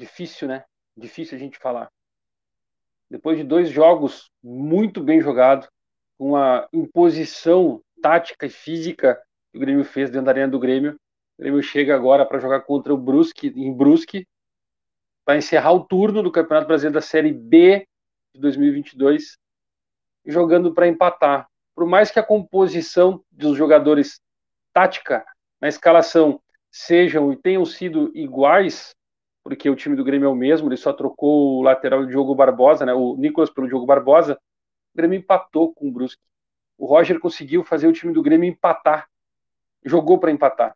difícil, né? Difícil a gente falar. Depois de dois jogos muito bem jogados, uma imposição tática e física que o Grêmio fez dentro da arena do Grêmio, o Grêmio chega agora para jogar contra o Brusque em Brusque para encerrar o turno do Campeonato Brasileiro da Série B de 2022, jogando para empatar. Por mais que a composição dos jogadores tática na escalação sejam e tenham sido iguais, porque o time do Grêmio é o mesmo, ele só trocou o lateral Diogo Barbosa, né, o Nicolas pelo Diogo Barbosa, o Grêmio empatou com o Brusque. O Roger conseguiu fazer o time do Grêmio empatar, jogou para empatar.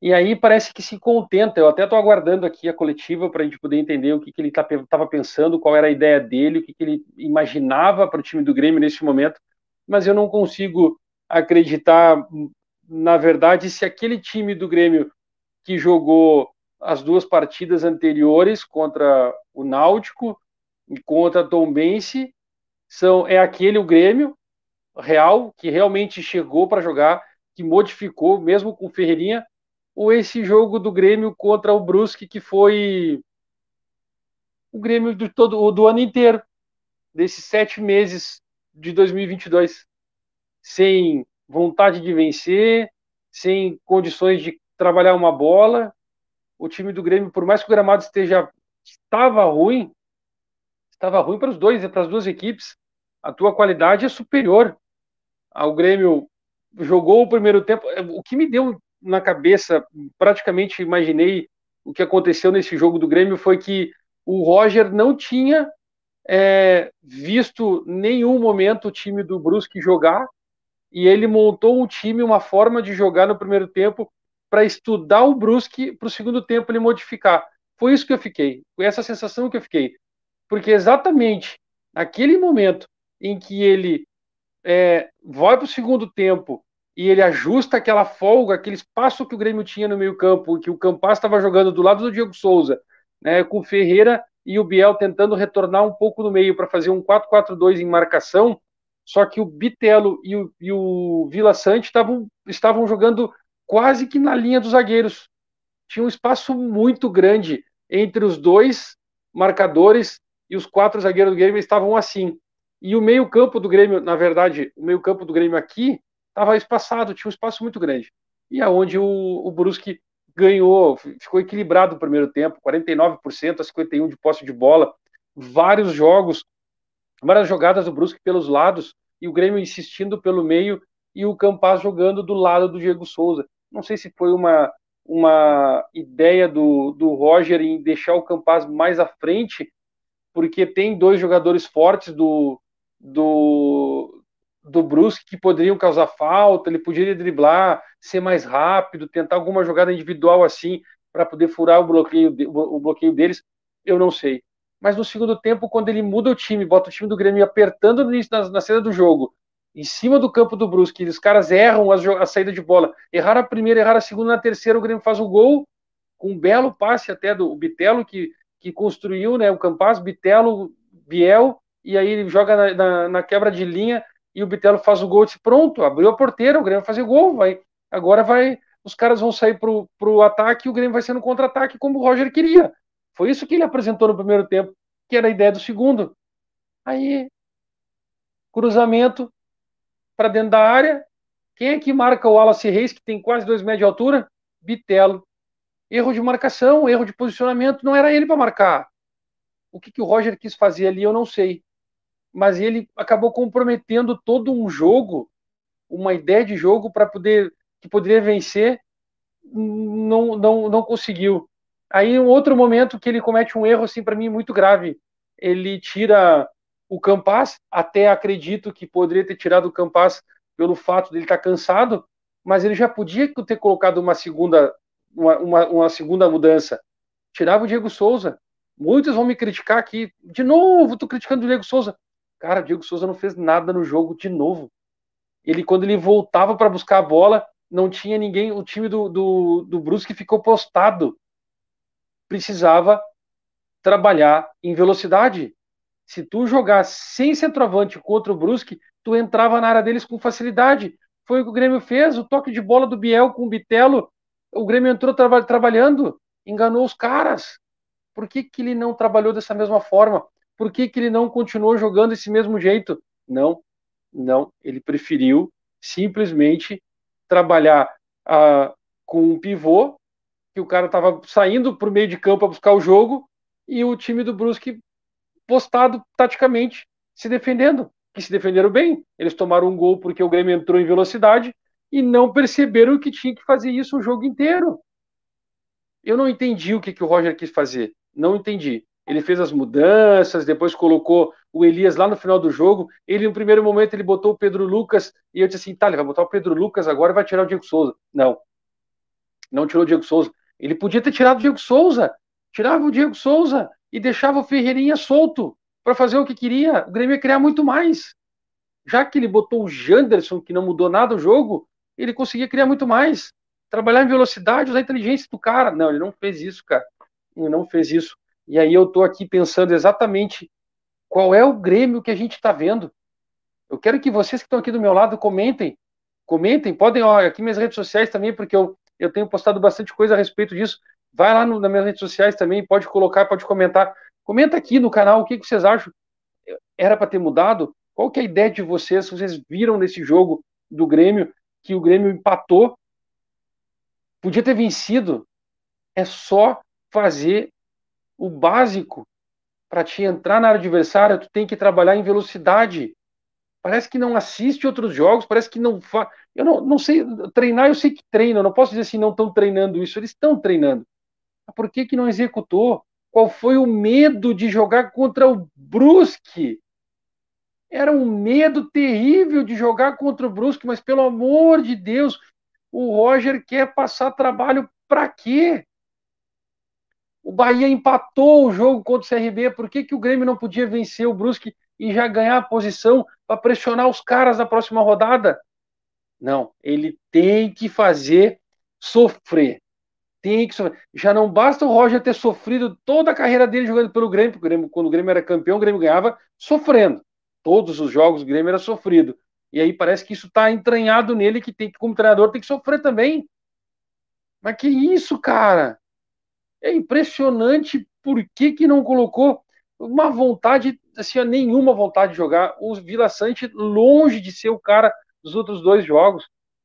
E aí parece que se contenta, eu até estou aguardando aqui a coletiva para a gente poder entender o que, que ele tá estava pensando, qual era a ideia dele, o que, que ele imaginava para o time do Grêmio nesse momento, mas eu não consigo acreditar, na verdade, se aquele time do Grêmio que jogou as duas partidas anteriores contra o Náutico e contra Tombense são é aquele o Grêmio Real que realmente chegou para jogar, que modificou mesmo com Ferreirinha, ou esse jogo do Grêmio contra o Brusque que foi o Grêmio do todo do ano inteiro desses sete meses de 2022 sem vontade de vencer, sem condições de trabalhar uma bola, o time do Grêmio, por mais que o gramado esteja estava ruim, estava ruim para os dois, para as duas equipes. A tua qualidade é superior. ao Grêmio jogou o primeiro tempo. É, o que me deu na cabeça, praticamente imaginei o que aconteceu nesse jogo do Grêmio foi que o Roger não tinha é, visto nenhum momento o time do Brusque jogar e ele montou um time, uma forma de jogar no primeiro tempo para estudar o Brusque para o segundo tempo ele modificar. Foi isso que eu fiquei, foi essa sensação que eu fiquei. Porque exatamente naquele momento em que ele é, vai para o segundo tempo e ele ajusta aquela folga, aquele espaço que o Grêmio tinha no meio-campo, que o Campas estava jogando do lado do Diego Souza, né, com o Ferreira e o Biel tentando retornar um pouco no meio para fazer um 4-4-2 em marcação, só que o Bitelo e o, e o Vila Sante estavam, estavam jogando quase que na linha dos zagueiros. Tinha um espaço muito grande entre os dois marcadores e os quatro zagueiros do Grêmio estavam assim. E o meio-campo do Grêmio, na verdade, o meio-campo do Grêmio aqui estava espaçado, tinha um espaço muito grande. E aonde é o, o Brusque ganhou, ficou equilibrado o primeiro tempo, 49% a 51 de posse de bola, vários jogos, várias jogadas do Brusque pelos lados e o Grêmio insistindo pelo meio e o Campaz jogando do lado do Diego Souza não sei se foi uma, uma ideia do, do Roger em deixar o Campaz mais à frente, porque tem dois jogadores fortes do, do, do Brusque que poderiam causar falta, ele poderia driblar, ser mais rápido, tentar alguma jogada individual assim para poder furar o bloqueio, o bloqueio deles, eu não sei. Mas no segundo tempo, quando ele muda o time, bota o time do Grêmio apertando no início, na, na cena do jogo, em cima do campo do Brusque, os caras erram a, saída de bola. Erraram a primeira, erraram a segunda, na terceira o Grêmio faz o gol, com um belo passe até do Bitelo, que, que construiu né, o Campaz, Bitelo, Biel, e aí ele joga na, na, na quebra de linha e o Bitelo faz o gol. Disse, pronto, abriu a porteira, o Grêmio vai fazer gol, vai. Agora vai, os caras vão sair pro, pro ataque e o Grêmio vai ser no contra-ataque como o Roger queria. Foi isso que ele apresentou no primeiro tempo, que era a ideia do segundo. Aí, cruzamento, para dentro da área. Quem é que marca o Wallace Reis, que tem quase dois metros de altura? Bitelo. Erro de marcação, erro de posicionamento, não era ele para marcar. O que, que o Roger quis fazer ali, eu não sei. Mas ele acabou comprometendo todo um jogo, uma ideia de jogo para poder que poderia vencer, não, não, não conseguiu. Aí um outro momento que ele comete um erro assim para mim muito grave. Ele tira o Campas, até acredito que poderia ter tirado o Campas pelo fato dele estar tá cansado, mas ele já podia ter colocado uma segunda, uma, uma, uma segunda mudança. Tirava o Diego Souza. Muitos vão me criticar aqui. De novo, tô criticando o Diego Souza. Cara, o Diego Souza não fez nada no jogo de novo. Ele, quando ele voltava para buscar a bola, não tinha ninguém. O time do, do, do Brusque ficou postado. Precisava trabalhar em velocidade. Se tu jogar sem centroavante contra o Brusque, tu entrava na área deles com facilidade. Foi o que o Grêmio fez, o toque de bola do Biel com o Bitelo. O Grêmio entrou tra trabalhando, enganou os caras. Por que, que ele não trabalhou dessa mesma forma? Por que, que ele não continuou jogando desse mesmo jeito? Não, não. Ele preferiu simplesmente trabalhar ah, com um pivô, que o cara estava saindo para o meio de campo para buscar o jogo, e o time do Brusque postado taticamente, se defendendo, que se defenderam bem. Eles tomaram um gol porque o Grêmio entrou em velocidade e não perceberam que tinha que fazer isso o jogo inteiro. Eu não entendi o que, que o Roger quis fazer. Não entendi. Ele fez as mudanças, depois colocou o Elias lá no final do jogo. Ele, no primeiro momento, ele botou o Pedro Lucas e eu disse assim: tá, ele vai botar o Pedro Lucas agora e vai tirar o Diego Souza. Não. Não tirou o Diego Souza. Ele podia ter tirado o Diego Souza. Tirava o Diego Souza e deixava o Ferreirinha solto para fazer o que queria. O Grêmio ia criar muito mais. Já que ele botou o Janderson, que não mudou nada o jogo, ele conseguia criar muito mais. Trabalhar em velocidade, usar a inteligência do cara. Não, ele não fez isso, cara. Ele não fez isso. E aí eu tô aqui pensando exatamente qual é o Grêmio que a gente está vendo. Eu quero que vocês que estão aqui do meu lado comentem. Comentem, podem, olhar aqui minhas redes sociais também, porque eu, eu tenho postado bastante coisa a respeito disso. Vai lá no, nas minhas redes sociais também, pode colocar, pode comentar. Comenta aqui no canal o que, que vocês acham. Era para ter mudado? Qual que é a ideia de vocês? Vocês viram nesse jogo do Grêmio que o Grêmio empatou? Podia ter vencido. É só fazer o básico para te entrar na área adversária, tu tem que trabalhar em velocidade. Parece que não assiste outros jogos, parece que não faz. Eu não, não sei treinar, eu sei que eu não posso dizer assim, não estão treinando isso, eles estão treinando. Por que, que não executou? Qual foi o medo de jogar contra o Brusque? Era um medo terrível de jogar contra o Brusque, mas pelo amor de Deus, o Roger quer passar trabalho para quê? O Bahia empatou o jogo contra o CRB. Por que, que o Grêmio não podia vencer o Brusque e já ganhar a posição para pressionar os caras na próxima rodada? Não, ele tem que fazer sofrer. Tem que Já não basta o Roger ter sofrido toda a carreira dele jogando pelo Grêmio, porque o Grêmio, quando o Grêmio era campeão, o Grêmio ganhava sofrendo. Todos os jogos o Grêmio era sofrido. E aí parece que isso está entranhado nele, que tem que, como treinador, tem que sofrer também. Mas que isso, cara? É impressionante por que, que não colocou uma vontade, assim, nenhuma vontade de jogar. O Vila Sante longe de ser o cara dos outros dois jogos.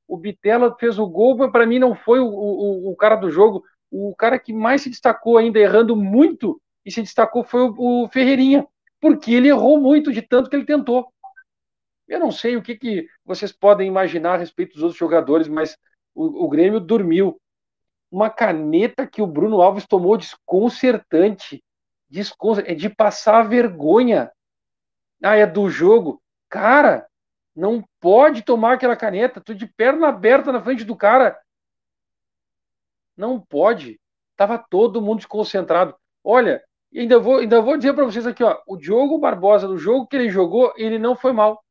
O Bitela fez o gol, mas para mim não foi o, o, o, cara do jogo. O cara que mais se destacou ainda, errando muito, e se destacou foi o, o Ferreirinha, porque ele errou muito de tanto que ele tentou. Eu não sei o que, que vocês podem imaginar a respeito dos outros jogadores, mas o, o Grêmio dormiu. Uma caneta que o Bruno Alves tomou desconcertante. desconcertante é de passar vergonha. Ah, é do jogo. Cara, não pode tomar aquela caneta. Tu de perna aberta na frente do cara. Não pode. Tava todo mundo desconcentrado. Olha, ainda vou, ainda vou dizer para vocês aqui, ó, o Diogo Barbosa, no jogo que ele jogou, ele não foi mal.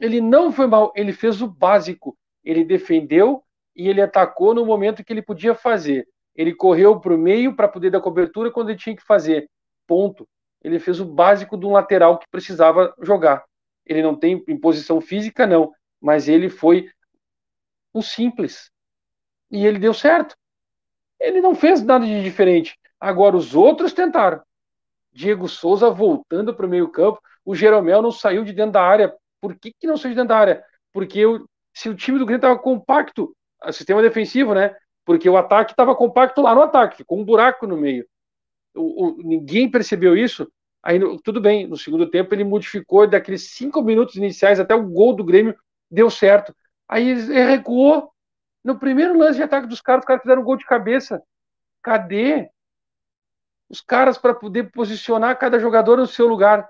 Ele não foi mal, ele fez o básico. Ele defendeu e ele atacou no momento que ele podia fazer. Ele correu para o meio para poder dar cobertura quando ele tinha que fazer. Ponto. Ele fez o básico de um lateral que precisava jogar ele não tem imposição física, não, mas ele foi o simples. E ele deu certo. Ele não fez nada de diferente. Agora os outros tentaram. Diego Souza voltando para o meio-campo, o Jeromel não saiu de dentro da área. Por que, que não saiu de dentro da área? Porque eu, se o time do Grêmio estava compacto, sistema defensivo, né? Porque o ataque estava compacto lá no ataque, com um buraco no meio. O, o, ninguém percebeu isso. Aí, tudo bem, no segundo tempo ele modificou daqueles cinco minutos iniciais até o gol do Grêmio deu certo. Aí ele recuou. No primeiro lance de ataque dos caras, os caras fizeram um gol de cabeça. Cadê os caras para poder posicionar cada jogador no seu lugar?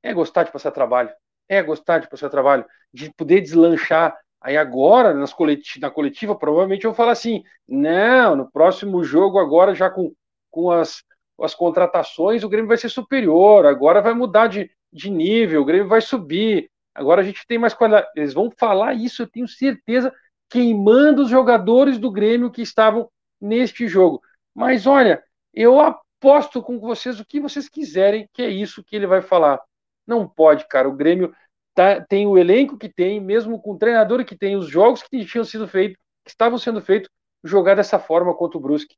É gostar de passar trabalho. É gostar de passar trabalho. De poder deslanchar. Aí agora, nas colet na coletiva, provavelmente eu vou falar assim: não, no próximo jogo, agora já com, com as as contratações, o Grêmio vai ser superior, agora vai mudar de, de nível, o Grêmio vai subir, agora a gente tem mais qualidade. Eles vão falar isso, eu tenho certeza, queimando os jogadores do Grêmio que estavam neste jogo. Mas olha, eu aposto com vocês o que vocês quiserem, que é isso que ele vai falar. Não pode, cara, o Grêmio tá, tem o elenco que tem, mesmo com o treinador que tem, os jogos que tinham sido feitos, que estavam sendo feitos, jogar dessa forma contra o Brusque.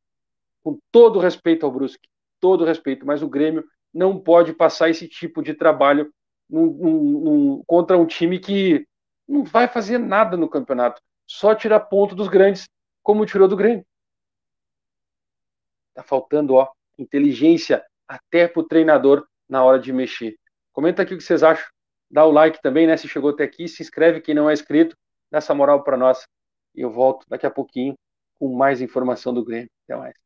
Com todo respeito ao Brusque todo respeito, mas o Grêmio não pode passar esse tipo de trabalho num, num, num, contra um time que não vai fazer nada no campeonato, só tirar ponto dos grandes, como tirou do Grêmio. Tá faltando, ó, inteligência até pro treinador na hora de mexer. Comenta aqui o que vocês acham, dá o like também, né, se chegou até aqui, se inscreve quem não é inscrito, dá essa moral para nós. E eu volto daqui a pouquinho com mais informação do Grêmio. Até mais.